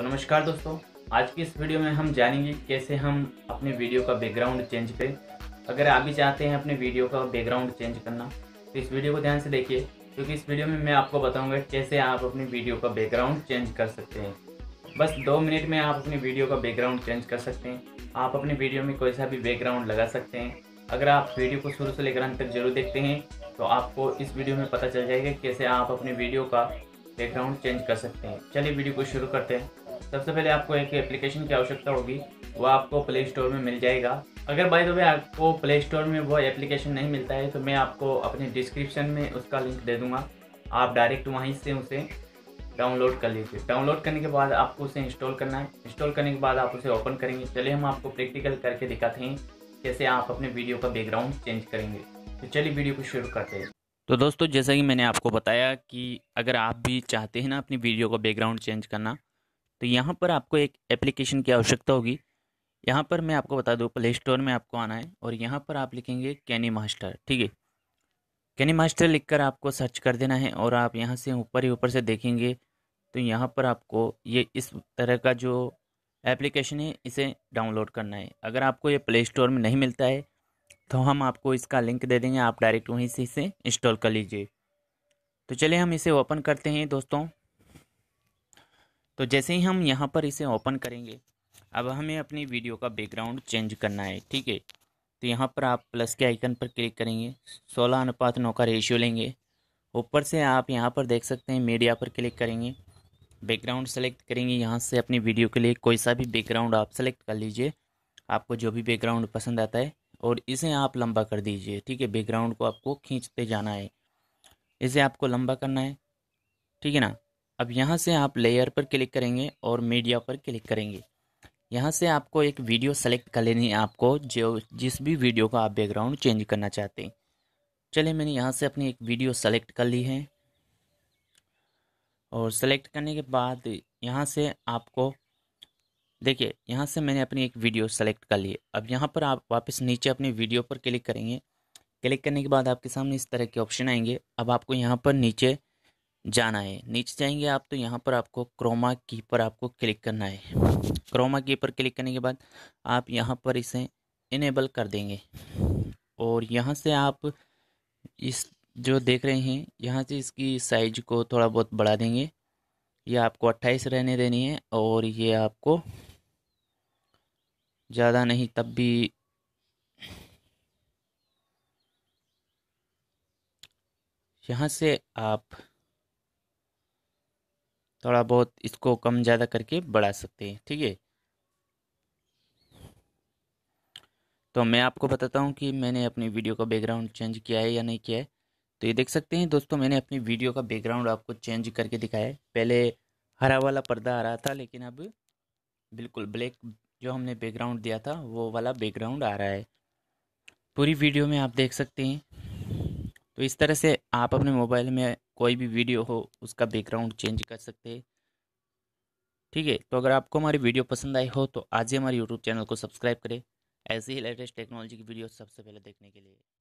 तो नमस्कार दोस्तों आज की इस वीडियो में हम जानेंगे कैसे हम अपने वीडियो का बैकग्राउंड चेंज करें अगर आप भी चाहते हैं अपने वीडियो का बैकग्राउंड चेंज करना तो इस वीडियो को ध्यान से देखिए क्योंकि इस वीडियो में मैं आपको बताऊंगा कैसे आप अपनी वीडियो का बैकग्राउंड चेंज कर सकते हैं बस दो मिनट में आप अपनी वीडियो का बैकग्राउंड चेंज कर सकते हैं आप अपने वीडियो में कोई सा भी बैकग्राउंड लगा सकते हैं अगर आप वीडियो को शुरू से लेकर अंत तक जरूर देखते हैं तो आपको इस वीडियो में पता चल जाएगा कैसे आप अपने वीडियो का बैकग्राउंड चेंज कर सकते हैं चलिए वीडियो को शुरू करते हैं सबसे पहले आपको एक एप्लीकेशन की आवश्यकता होगी वो आपको प्ले स्टोर में मिल जाएगा अगर बाय द वे आपको प्ले स्टोर में वो एप्लीकेशन नहीं मिलता है तो मैं आपको अपने डिस्क्रिप्शन में उसका लिंक दे दूँगा आप डायरेक्ट वहीं से उसे डाउनलोड कर लीजिए डाउनलोड करने के बाद आपको उसे इंस्टॉल करना है इंस्टॉल करने के बाद आप उसे ओपन करेंगे चलिए हम आपको प्रैक्टिकल करके दिखाते हैं कैसे आप अपने वीडियो का बैकग्राउंड चेंज करेंगे तो चलिए वीडियो को शुरू करते हैं तो दोस्तों जैसा कि मैंने आपको बताया कि अगर आप भी चाहते हैं ना अपनी वीडियो का बैकग्राउंड चेंज करना तो यहाँ पर आपको एक एप्लीकेशन की आवश्यकता होगी यहाँ पर मैं आपको बता दूँ प्ले स्टोर में आपको आना है और यहाँ पर आप लिखेंगे कैनी मास्टर ठीक है कैनी मास्टर लिखकर आपको सर्च कर देना है और आप यहाँ से ऊपर ही ऊपर से देखेंगे तो यहाँ पर आपको ये इस तरह का जो एप्लीकेशन है इसे डाउनलोड करना है अगर आपको ये प्ले स्टोर में नहीं मिलता है तो हम आपको इसका लिंक दे देंगे आप डायरेक्ट वहीं से इसे इंस्टॉल कर लीजिए तो चलिए हम इसे ओपन करते हैं दोस्तों तो जैसे ही हम यहाँ पर इसे ओपन करेंगे अब हमें अपनी वीडियो का बैकग्राउंड चेंज करना है ठीक है तो यहाँ पर आप प्लस के आइकन पर क्लिक करेंगे सोलह अनुपात नौ का रेशियो लेंगे ऊपर से आप यहाँ पर देख सकते हैं मीडिया पर क्लिक करेंगे बैकग्राउंड सेलेक्ट करेंगे यहाँ से अपनी वीडियो के लिए कोई सा भी बैकग्राउंड आप सेलेक्ट कर लीजिए आपको जो भी बैकग्राउंड पसंद आता है और इसे आप लंबा कर दीजिए ठीक है बैकग्राउंड को आपको खींचते जाना है इसे आपको लंबा करना है ठीक है ना अब यहाँ से आप लेयर पर क्लिक करेंगे और मीडिया पर क्लिक करेंगे यहाँ से आपको एक वीडियो सेलेक्ट कर लेनी है आपको जो जिस भी वीडियो का आप बैकग्राउंड चेंज करना चाहते हैं चलिए मैंने यहाँ से अपनी एक वीडियो सेलेक्ट कर ली है और सेलेक्ट करने के बाद यहाँ से आपको देखिए यहाँ से मैंने अपनी एक वीडियो सेलेक्ट कर ली है अब यहाँ पर आप वापस नीचे अपनी वीडियो पर क्लिक करेंगे क्लिक करने के बाद आपके सामने इस तरह के ऑप्शन आएंगे अब आपको यहाँ पर नीचे जाना है नीचे जाएंगे आप तो यहाँ पर आपको क्रोमा की पर आपको क्लिक करना है क्रोमा की पर क्लिक करने के बाद आप यहाँ पर इसे इनेबल कर देंगे और यहाँ से आप इस जो देख रहे हैं यहाँ से इसकी साइज को थोड़ा बहुत बढ़ा देंगे ये आपको अट्ठाईस रहने देनी है और ये आपको ज़्यादा नहीं तब भी यहाँ से आप थोड़ा बहुत इसको कम ज़्यादा करके बढ़ा सकते हैं ठीक है तो मैं आपको बताता हूँ कि मैंने अपनी वीडियो का बैकग्राउंड चेंज किया है या नहीं किया है तो ये देख सकते हैं दोस्तों मैंने अपनी वीडियो का बैकग्राउंड आपको चेंज करके दिखाया है पहले हरा वाला पर्दा आ रहा था लेकिन अब बिल्कुल ब्लैक जो हमने बैकग्राउंड दिया था वो वाला बैकग्राउंड आ रहा है पूरी वीडियो में आप देख सकते हैं तो इस तरह से आप अपने मोबाइल में कोई भी वीडियो हो उसका बैकग्राउंड चेंज कर सकते हैं ठीक है तो अगर आपको हमारी वीडियो पसंद आई हो तो आज ही हमारे यूट्यूब चैनल को सब्सक्राइब करें ऐसे ही लेटेस्ट टेक्नोलॉजी की वीडियो सबसे पहले देखने के लिए